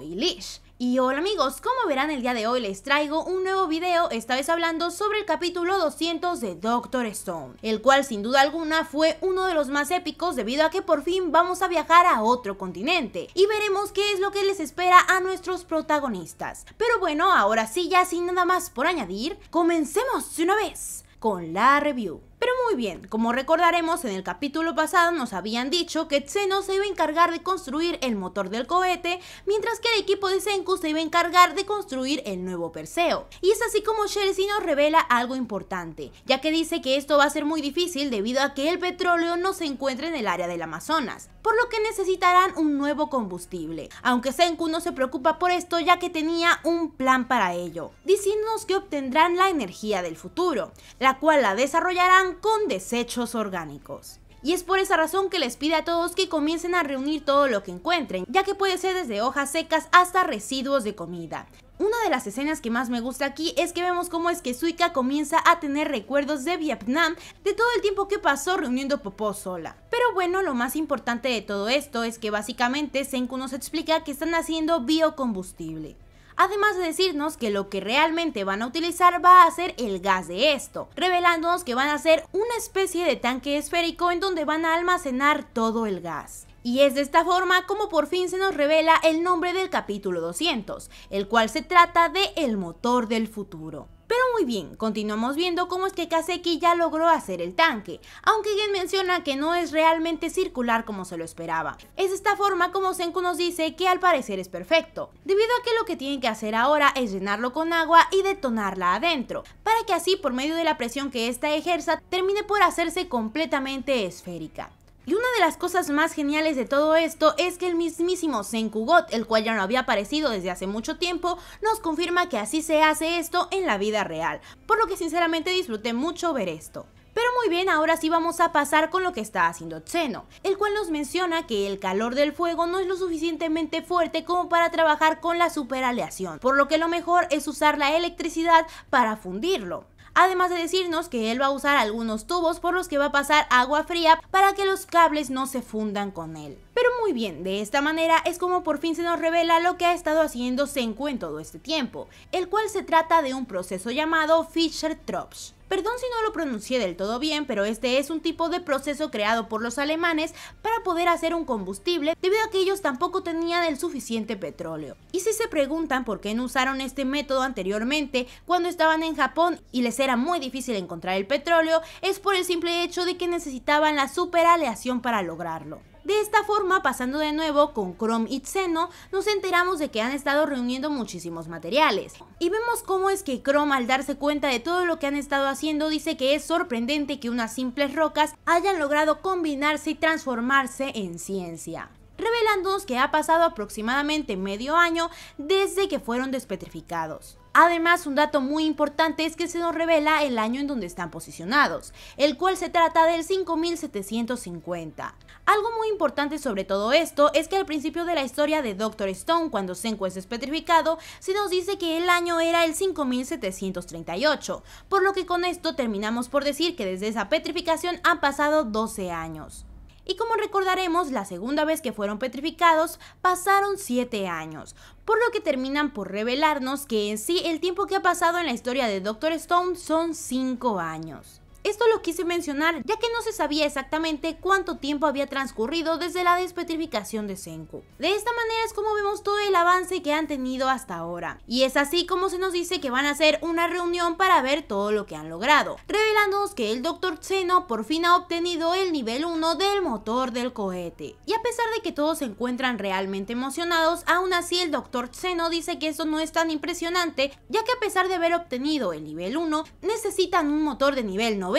y Lish. Y hola amigos, como verán el día de hoy les traigo un nuevo video, esta vez hablando sobre el capítulo 200 de Doctor Stone, el cual sin duda alguna fue uno de los más épicos debido a que por fin vamos a viajar a otro continente y veremos qué es lo que les espera a nuestros protagonistas. Pero bueno, ahora sí ya sin nada más por añadir, comencemos de una vez con la review. Pero muy bien, como recordaremos en el capítulo pasado nos habían dicho que Zeno se iba a encargar de construir el motor del cohete, mientras que el equipo de Senku se iba a encargar de construir el nuevo Perseo. Y es así como Chelsea nos revela algo importante, ya que dice que esto va a ser muy difícil debido a que el petróleo no se encuentra en el área del Amazonas, por lo que necesitarán un nuevo combustible. Aunque Senku no se preocupa por esto ya que tenía un plan para ello, diciéndonos que obtendrán la energía del futuro, la cual la desarrollarán con desechos orgánicos. Y es por esa razón que les pide a todos que comiencen a reunir todo lo que encuentren, ya que puede ser desde hojas secas hasta residuos de comida. Una de las escenas que más me gusta aquí es que vemos cómo es que Suika comienza a tener recuerdos de Vietnam, de todo el tiempo que pasó reuniendo Popó sola. Pero bueno, lo más importante de todo esto es que básicamente Senku nos explica que están haciendo biocombustible además de decirnos que lo que realmente van a utilizar va a ser el gas de esto, revelándonos que van a ser una especie de tanque esférico en donde van a almacenar todo el gas. Y es de esta forma como por fin se nos revela el nombre del capítulo 200, el cual se trata de El motor del futuro muy bien, continuamos viendo cómo es que Kaseki ya logró hacer el tanque, aunque Gen menciona que no es realmente circular como se lo esperaba. Es esta forma como Senku nos dice que al parecer es perfecto, debido a que lo que tienen que hacer ahora es llenarlo con agua y detonarla adentro, para que así por medio de la presión que ésta ejerza termine por hacerse completamente esférica. Y una de las cosas más geniales de todo esto es que el mismísimo Senkugot, el cual ya no había aparecido desde hace mucho tiempo, nos confirma que así se hace esto en la vida real, por lo que sinceramente disfruté mucho ver esto. Pero muy bien, ahora sí vamos a pasar con lo que está haciendo Tseno, el cual nos menciona que el calor del fuego no es lo suficientemente fuerte como para trabajar con la superaleación, por lo que lo mejor es usar la electricidad para fundirlo además de decirnos que él va a usar algunos tubos por los que va a pasar agua fría para que los cables no se fundan con él. Pero muy bien, de esta manera es como por fin se nos revela lo que ha estado haciendo Senku en todo este tiempo, el cual se trata de un proceso llamado Fischer-Tropsch. Perdón si no lo pronuncié del todo bien, pero este es un tipo de proceso creado por los alemanes para poder hacer un combustible debido a que ellos tampoco tenían el suficiente petróleo. Y si se preguntan por qué no usaron este método anteriormente cuando estaban en Japón y les era muy difícil encontrar el petróleo, es por el simple hecho de que necesitaban la superaleación para lograrlo. De esta forma, pasando de nuevo con Chrome y Xeno, nos enteramos de que han estado reuniendo muchísimos materiales. Y vemos cómo es que Chrome al darse cuenta de todo lo que han estado haciendo dice que es sorprendente que unas simples rocas hayan logrado combinarse y transformarse en ciencia revelándonos que ha pasado aproximadamente medio año desde que fueron despetrificados. Además, un dato muy importante es que se nos revela el año en donde están posicionados, el cual se trata del 5750. Algo muy importante sobre todo esto es que al principio de la historia de Doctor Stone, cuando Senku es petrificado, se nos dice que el año era el 5738, por lo que con esto terminamos por decir que desde esa petrificación han pasado 12 años. Y como recordaremos, la segunda vez que fueron petrificados pasaron 7 años, por lo que terminan por revelarnos que en sí el tiempo que ha pasado en la historia de Doctor Stone son 5 años. Esto lo quise mencionar ya que no se sabía exactamente cuánto tiempo había transcurrido desde la despetrificación de Senku. De esta manera es como vemos todo el avance que han tenido hasta ahora. Y es así como se nos dice que van a hacer una reunión para ver todo lo que han logrado, revelándonos que el Dr. Xeno por fin ha obtenido el nivel 1 del motor del cohete. Y a pesar de que todos se encuentran realmente emocionados, aún así el Dr. Xeno dice que esto no es tan impresionante, ya que a pesar de haber obtenido el nivel 1, necesitan un motor de nivel 9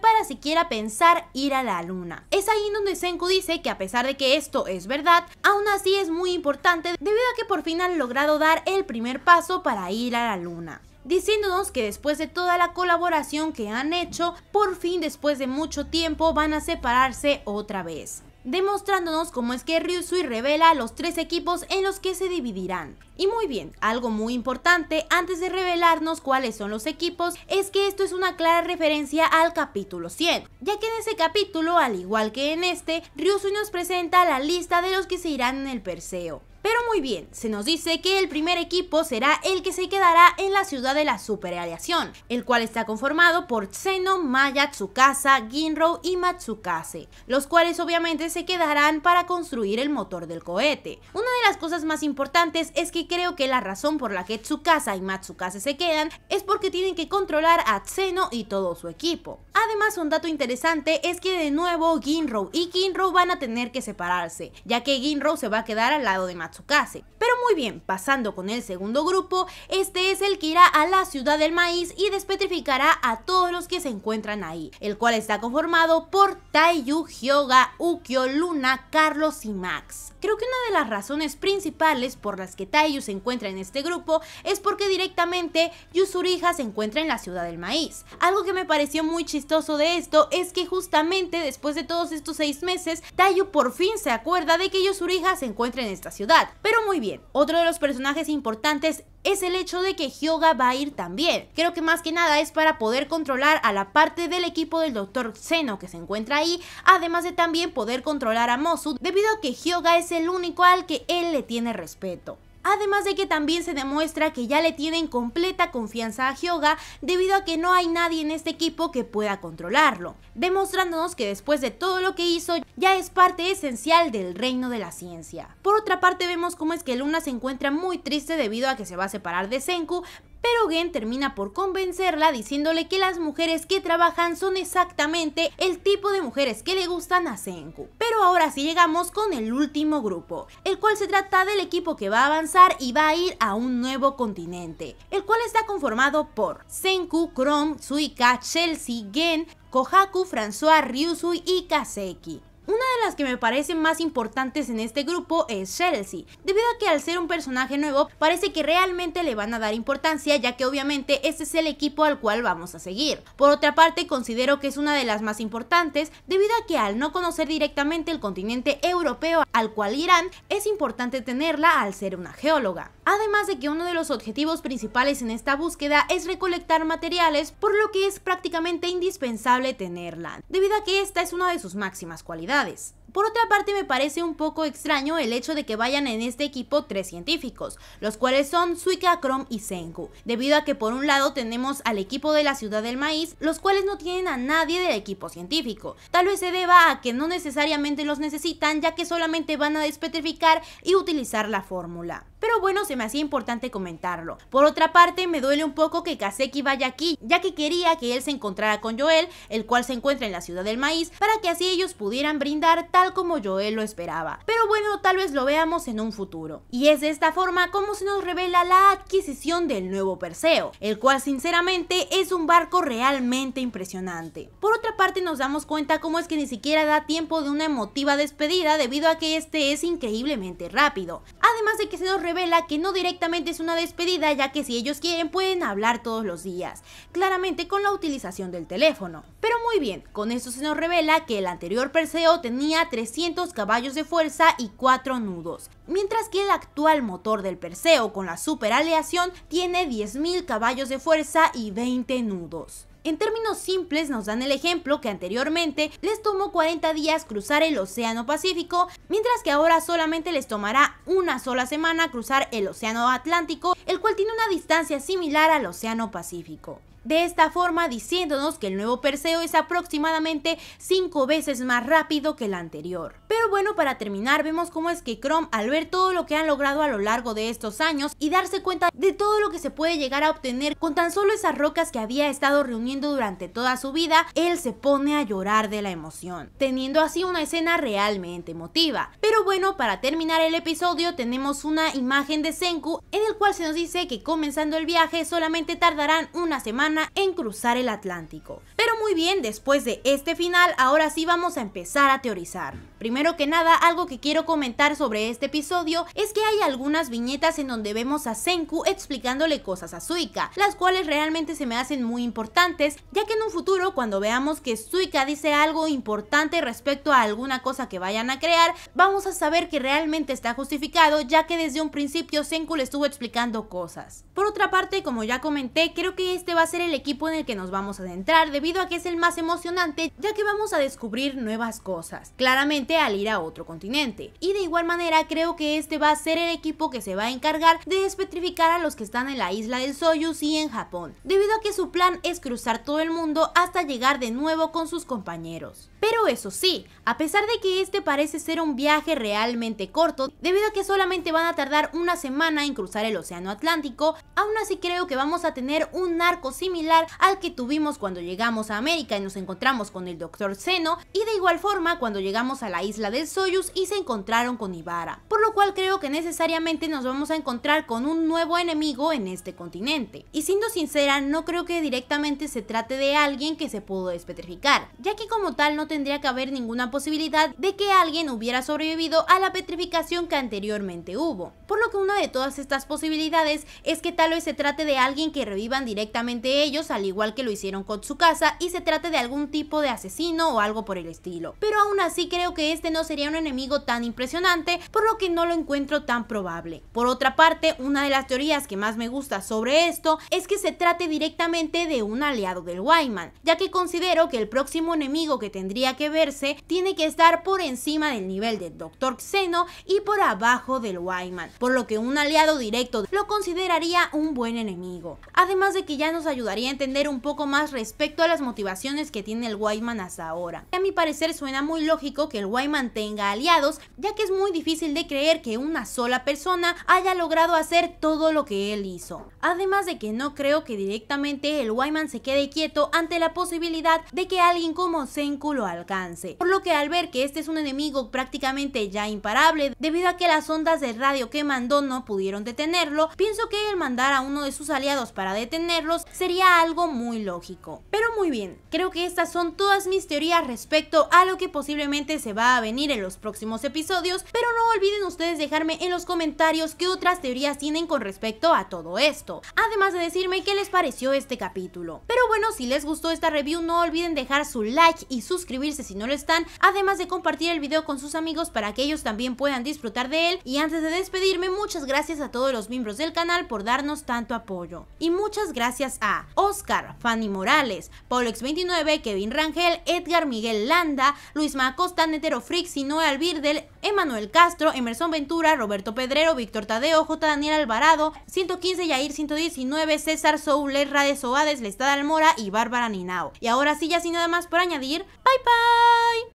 para siquiera pensar ir a la luna. Es ahí donde Senku dice que a pesar de que esto es verdad, aún así es muy importante debido a que por fin han logrado dar el primer paso para ir a la luna diciéndonos que después de toda la colaboración que han hecho, por fin después de mucho tiempo van a separarse otra vez demostrándonos cómo es que Ryusui revela los tres equipos en los que se dividirán. Y muy bien, algo muy importante antes de revelarnos cuáles son los equipos es que esto es una clara referencia al capítulo 100, ya que en ese capítulo, al igual que en este, Ryusui nos presenta la lista de los que se irán en el Perseo. Pero muy bien, se nos dice que el primer equipo será el que se quedará en la ciudad de la superaleación, el cual está conformado por Tseno, Maya, Tsukasa, Ginro y Matsukase, los cuales obviamente se quedarán para construir el motor del cohete. Una de las cosas más importantes es que creo que la razón por la que Tsukasa y Matsukase se quedan es porque tienen que controlar a Tseno y todo su equipo. Además, un dato interesante es que de nuevo Ginro y Ginro van a tener que separarse, ya que Ginro se va a quedar al lado de Matsukase casa Pero muy bien, pasando con el segundo grupo, este es el que irá a la ciudad del maíz y despetrificará a todos los que se encuentran ahí, el cual está conformado por Taiyu, Hyoga, Ukyo, Luna, Carlos y Max. Creo que una de las razones principales por las que Taiyu se encuentra en este grupo es porque directamente Yusuriha se encuentra en la ciudad del maíz. Algo que me pareció muy chistoso de esto es que justamente después de todos estos seis meses, Taiyu por fin se acuerda de que Yuzuriha se encuentra en esta ciudad pero muy bien, otro de los personajes importantes es el hecho de que Hyoga va a ir también. Creo que más que nada es para poder controlar a la parte del equipo del Dr. Zeno que se encuentra ahí, además de también poder controlar a Mosu, debido a que Hyoga es el único al que él le tiene respeto además de que también se demuestra que ya le tienen completa confianza a Hyoga debido a que no hay nadie en este equipo que pueda controlarlo, demostrándonos que después de todo lo que hizo ya es parte esencial del reino de la ciencia. Por otra parte vemos cómo es que Luna se encuentra muy triste debido a que se va a separar de Senku, pero Gen termina por convencerla diciéndole que las mujeres que trabajan son exactamente el tipo de mujeres que le gustan a Senku. Pero ahora sí llegamos con el último grupo, el cual se trata del equipo que va a avanzar y va a ir a un nuevo continente, el cual está conformado por Senku, Chrome, Suika, Chelsea, Gen, Kohaku, François, Ryusui y Kaseki. Una de las que me parecen más importantes en este grupo es Chelsea, debido a que al ser un personaje nuevo parece que realmente le van a dar importancia ya que obviamente este es el equipo al cual vamos a seguir. Por otra parte considero que es una de las más importantes debido a que al no conocer directamente el continente europeo al cual irán es importante tenerla al ser una geóloga. Además de que uno de los objetivos principales en esta búsqueda es recolectar materiales, por lo que es prácticamente indispensable tenerla, debido a que esta es una de sus máximas cualidades. Por otra parte, me parece un poco extraño el hecho de que vayan en este equipo tres científicos, los cuales son Suika, Chrome y Senku, debido a que por un lado tenemos al equipo de la ciudad del maíz, los cuales no tienen a nadie del equipo científico. Tal vez se deba a que no necesariamente los necesitan, ya que solamente van a despetrificar y utilizar la fórmula pero bueno, se me hacía importante comentarlo. Por otra parte, me duele un poco que Kaseki vaya aquí, ya que quería que él se encontrara con Joel, el cual se encuentra en la ciudad del maíz, para que así ellos pudieran brindar tal como Joel lo esperaba. Pero bueno, tal vez lo veamos en un futuro. Y es de esta forma como se nos revela la adquisición del nuevo Perseo, el cual sinceramente es un barco realmente impresionante. Por otra parte, nos damos cuenta cómo es que ni siquiera da tiempo de una emotiva despedida debido a que este es increíblemente rápido. Además de que se nos revela revela que no directamente es una despedida, ya que si ellos quieren pueden hablar todos los días, claramente con la utilización del teléfono. Pero muy bien, con eso se nos revela que el anterior Perseo tenía 300 caballos de fuerza y 4 nudos, mientras que el actual motor del Perseo con la superaleación tiene 10.000 caballos de fuerza y 20 nudos. En términos simples nos dan el ejemplo que anteriormente les tomó 40 días cruzar el Océano Pacífico, mientras que ahora solamente les tomará una sola semana cruzar el Océano Atlántico, el cual tiene una distancia similar al Océano Pacífico de esta forma diciéndonos que el nuevo Perseo es aproximadamente 5 veces más rápido que el anterior. Pero bueno, para terminar vemos cómo es que Chrome al ver todo lo que han logrado a lo largo de estos años y darse cuenta de todo lo que se puede llegar a obtener con tan solo esas rocas que había estado reuniendo durante toda su vida, él se pone a llorar de la emoción, teniendo así una escena realmente emotiva. Pero bueno, para terminar el episodio tenemos una imagen de Senku en el cual se nos dice que comenzando el viaje solamente tardarán una semana en cruzar el Atlántico. Pero muy bien, después de este final, ahora sí vamos a empezar a teorizar. Primero que nada, algo que quiero comentar sobre este episodio es que hay algunas viñetas en donde vemos a Senku explicándole cosas a Suika, las cuales realmente se me hacen muy importantes, ya que en un futuro cuando veamos que Suika dice algo importante respecto a alguna cosa que vayan a crear, vamos a saber que realmente está justificado, ya que desde un principio Senku le estuvo explicando cosas. Por otra parte, como ya comenté, creo que este va a ser el equipo en el que nos vamos a adentrar, debido a que es el más emocionante, ya que vamos a descubrir nuevas cosas. Claramente, al ir a otro continente. Y de igual manera creo que este va a ser el equipo que se va a encargar de despetrificar a los que están en la isla del Soyuz y en Japón, debido a que su plan es cruzar todo el mundo hasta llegar de nuevo con sus compañeros. Pero eso sí, a pesar de que este parece ser un viaje realmente corto, debido a que solamente van a tardar una semana en cruzar el Océano Atlántico, aún así creo que vamos a tener un arco similar al que tuvimos cuando llegamos a América y nos encontramos con el Dr. Seno, y de igual forma cuando llegamos a la isla del Soyuz y se encontraron con Ibarra, por lo cual creo que necesariamente nos vamos a encontrar con un nuevo enemigo en este continente. Y siendo sincera, no creo que directamente se trate de alguien que se pudo despetrificar, ya que como tal no te tendría que haber ninguna posibilidad de que alguien hubiera sobrevivido a la petrificación que anteriormente hubo. Por lo que una de todas estas posibilidades es que tal vez se trate de alguien que revivan directamente ellos al igual que lo hicieron con su casa y se trate de algún tipo de asesino o algo por el estilo. Pero aún así creo que este no sería un enemigo tan impresionante por lo que no lo encuentro tan probable. Por otra parte, una de las teorías que más me gusta sobre esto es que se trate directamente de un aliado del Wyman, ya que considero que el próximo enemigo que tendría que verse tiene que estar por encima del nivel de Dr. Xeno y por abajo del Wyman, por lo que un aliado directo lo consideraría un buen enemigo. Además de que ya nos ayudaría a entender un poco más respecto a las motivaciones que tiene el Wyman hasta ahora. A mi parecer suena muy lógico que el Wyman tenga aliados, ya que es muy difícil de creer que una sola persona haya logrado hacer todo lo que él hizo. Además de que no creo que directamente el Wyman se quede quieto ante la posibilidad de que alguien como Senku lo alcance. Por lo que al ver que este es un enemigo prácticamente ya imparable, debido a que las ondas de radio que mandó no pudieron detenerlo, pienso que el mandar a uno de sus aliados para detenerlos sería algo muy lógico. Pero muy bien, creo que estas son todas mis teorías respecto a lo que posiblemente se va a venir en los próximos episodios, pero no olviden ustedes dejarme en los comentarios qué otras teorías tienen con respecto a todo esto, además de decirme qué les pareció este capítulo. Pero bueno, si les gustó esta review no olviden dejar su like y suscribirse suscribirse si no lo están, además de compartir el video con sus amigos para que ellos también puedan disfrutar de él. Y antes de despedirme, muchas gracias a todos los miembros del canal por darnos tanto apoyo. Y muchas gracias a Oscar, Fanny Morales, x 29 Kevin Rangel, Edgar Miguel Landa, Luis Macosta, Netero Frix, Noel Birdel. Emanuel Castro, Emerson Ventura, Roberto Pedrero, Víctor Tadeo, J. Daniel Alvarado, 115, Yair 119, César Souler, Rades Soades, Lestada Almora y Bárbara Ninao. Y ahora sí, ya sin nada más por añadir, bye bye.